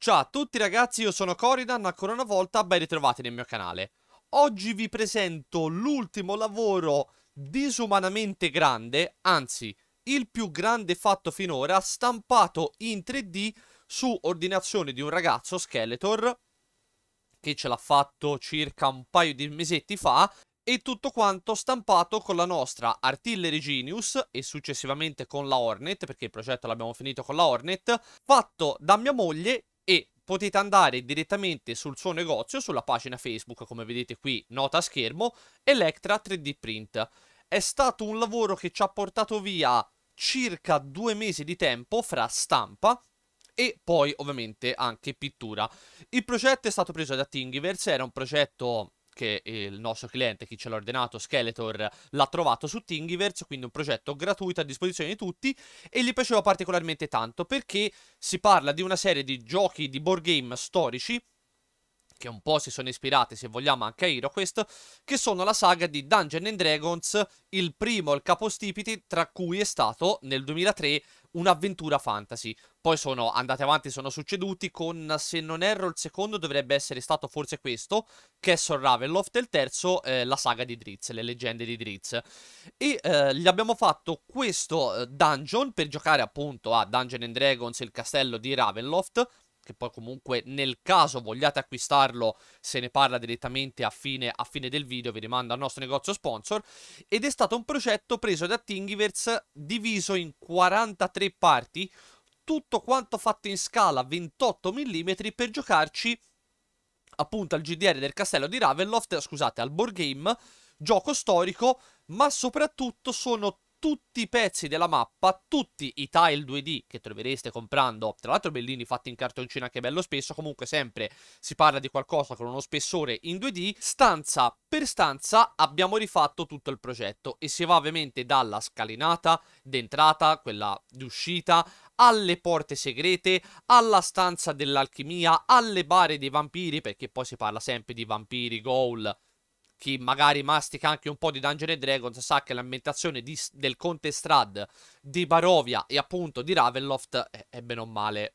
Ciao a tutti ragazzi, io sono Coridan, ancora una volta ben ritrovati nel mio canale. Oggi vi presento l'ultimo lavoro disumanamente grande, anzi il più grande fatto finora, stampato in 3D su ordinazione di un ragazzo, Skeletor, che ce l'ha fatto circa un paio di mesetti fa, e tutto quanto stampato con la nostra Artillery Genius e successivamente con la Hornet, perché il progetto l'abbiamo finito con la Hornet, fatto da mia moglie e potete andare direttamente sul suo negozio, sulla pagina Facebook, come vedete qui, nota a schermo, Electra 3D Print. È stato un lavoro che ci ha portato via circa due mesi di tempo fra stampa e poi ovviamente anche pittura. Il progetto è stato preso da Thingiverse, era un progetto che il nostro cliente, chi ce l'ha ordinato, Skeletor, l'ha trovato su Thingiverse, quindi un progetto gratuito a disposizione di tutti, e gli piaceva particolarmente tanto perché si parla di una serie di giochi di board game storici che un po' si sono ispirate, se vogliamo, anche a HeroQuest, che sono la saga di Dungeons and Dragons, il primo, il capostipiti, tra cui è stato, nel 2003, un'avventura fantasy. Poi sono andate avanti, sono succeduti con, se non erro, il secondo dovrebbe essere stato forse questo, che Castle Ravenloft, e il terzo, eh, la saga di Drizzt, le leggende di Drizzt. E eh, gli abbiamo fatto questo eh, dungeon per giocare appunto a Dungeons and Dragons, il castello di Ravenloft, che poi comunque nel caso vogliate acquistarlo se ne parla direttamente a fine, a fine del video, vi rimando al nostro negozio sponsor, ed è stato un progetto preso da Thingiverse diviso in 43 parti, tutto quanto fatto in scala 28 mm per giocarci appunto al GDR del castello di Ravenloft, scusate, al board game, gioco storico, ma soprattutto sono tutti i pezzi della mappa, tutti i tile 2D che trovereste comprando, tra l'altro bellini fatti in cartoncino anche bello spesso, comunque sempre si parla di qualcosa con uno spessore in 2D, stanza per stanza abbiamo rifatto tutto il progetto e si va ovviamente dalla scalinata d'entrata, quella di uscita, alle porte segrete, alla stanza dell'alchimia, alle bare dei vampiri, perché poi si parla sempre di vampiri, goal, chi magari mastica anche un po' di Dungeon Dragons sa che l'ambientazione di, del Conte Strad di Barovia e appunto di Ravenloft è, è bene o male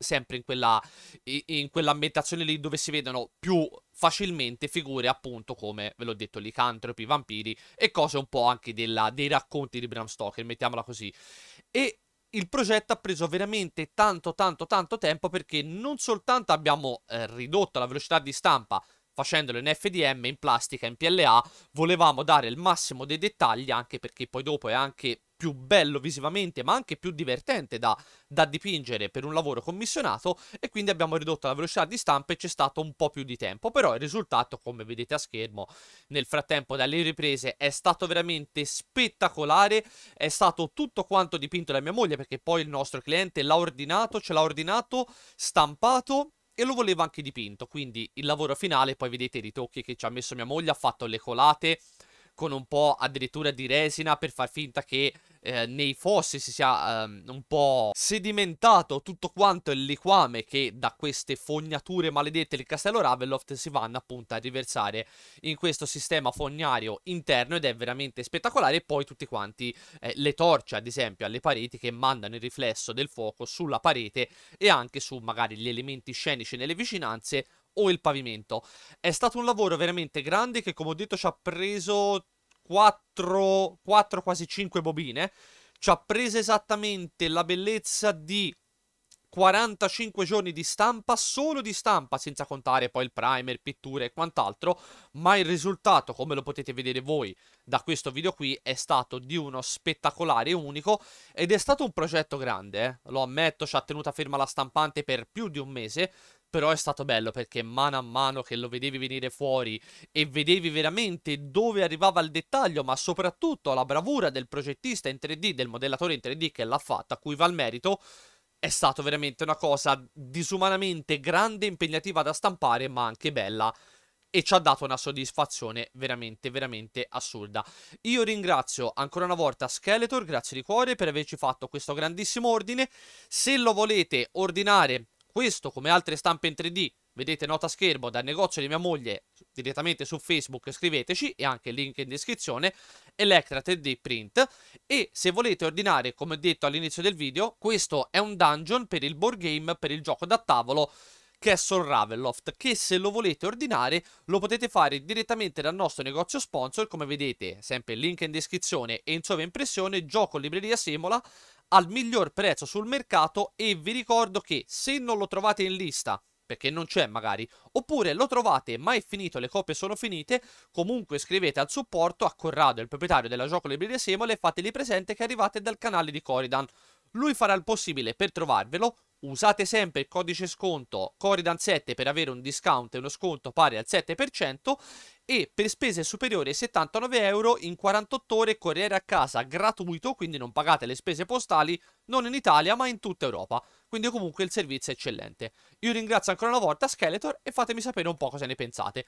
sempre in, quella, in quell'ambientazione lì dove si vedono più facilmente figure appunto come ve l'ho detto licantropi, vampiri e cose un po' anche della, dei racconti di Bram Stoker, mettiamola così. E il progetto ha preso veramente tanto tanto tanto tempo perché non soltanto abbiamo eh, ridotto la velocità di stampa facendolo in FDM, in plastica, in PLA, volevamo dare il massimo dei dettagli anche perché poi dopo è anche più bello visivamente ma anche più divertente da, da dipingere per un lavoro commissionato e quindi abbiamo ridotto la velocità di stampa e c'è stato un po' più di tempo però il risultato come vedete a schermo nel frattempo dalle riprese è stato veramente spettacolare è stato tutto quanto dipinto da mia moglie perché poi il nostro cliente l'ha ordinato ce l'ha ordinato stampato e lo volevo anche dipinto, quindi il lavoro finale, poi vedete i ritocchi che ci ha messo mia moglie, ha fatto le colate, con un po' addirittura di resina per far finta che eh, nei fossi si sia um, un po' sedimentato tutto quanto il liquame che da queste fognature maledette del castello Ravenloft si vanno appunto a riversare in questo sistema fognario interno ed è veramente spettacolare e poi tutti quanti eh, le torce ad esempio alle pareti che mandano il riflesso del fuoco sulla parete e anche su magari gli elementi scenici nelle vicinanze o il pavimento. È stato un lavoro veramente grande che, come ho detto, ci ha preso 4, 4 quasi 5 bobine. Ci ha preso esattamente la bellezza di 45 giorni di stampa, solo di stampa, senza contare poi il primer, pitture e quant'altro, ma il risultato, come lo potete vedere voi da questo video qui, è stato di uno spettacolare unico ed è stato un progetto grande, eh? lo ammetto, ci ha tenuta ferma la stampante per più di un mese, però è stato bello perché mano a mano che lo vedevi venire fuori e vedevi veramente dove arrivava il dettaglio, ma soprattutto la bravura del progettista in 3D, del modellatore in 3D che l'ha fatta, a cui va il merito, è stato veramente una cosa disumanamente grande, impegnativa da stampare, ma anche bella e ci ha dato una soddisfazione veramente veramente assurda. Io ringrazio ancora una volta Skeletor, grazie di cuore per averci fatto questo grandissimo ordine. Se lo volete ordinare questo, come altre stampe in 3D, vedete nota schermo dal negozio di mia moglie direttamente su Facebook, scriveteci e anche il link in descrizione, Electra 3D Print e se volete ordinare, come detto all'inizio del video, questo è un dungeon per il board game, per il gioco da tavolo che Ravenloft, che se lo volete ordinare lo potete fare direttamente dal nostro negozio sponsor, come vedete, sempre il link in descrizione e in sovraimpressione, gioco libreria Semola, al miglior prezzo sul mercato e vi ricordo che se non lo trovate in lista perché non c'è magari, oppure lo trovate ma è finito, le copie sono finite, comunque scrivete al supporto a Corrado, il proprietario della gioco Giocolebriere Semole, e fateli presente che arrivate dal canale di Coridan. Lui farà il possibile per trovarvelo, usate sempre il codice sconto Coridan7 per avere un discount e uno sconto pari al 7% e per spese superiori ai 79 euro in 48 ore corriere a casa gratuito, quindi non pagate le spese postali non in Italia ma in tutta Europa. Quindi comunque il servizio è eccellente. Io ringrazio ancora una volta Skeletor e fatemi sapere un po' cosa ne pensate.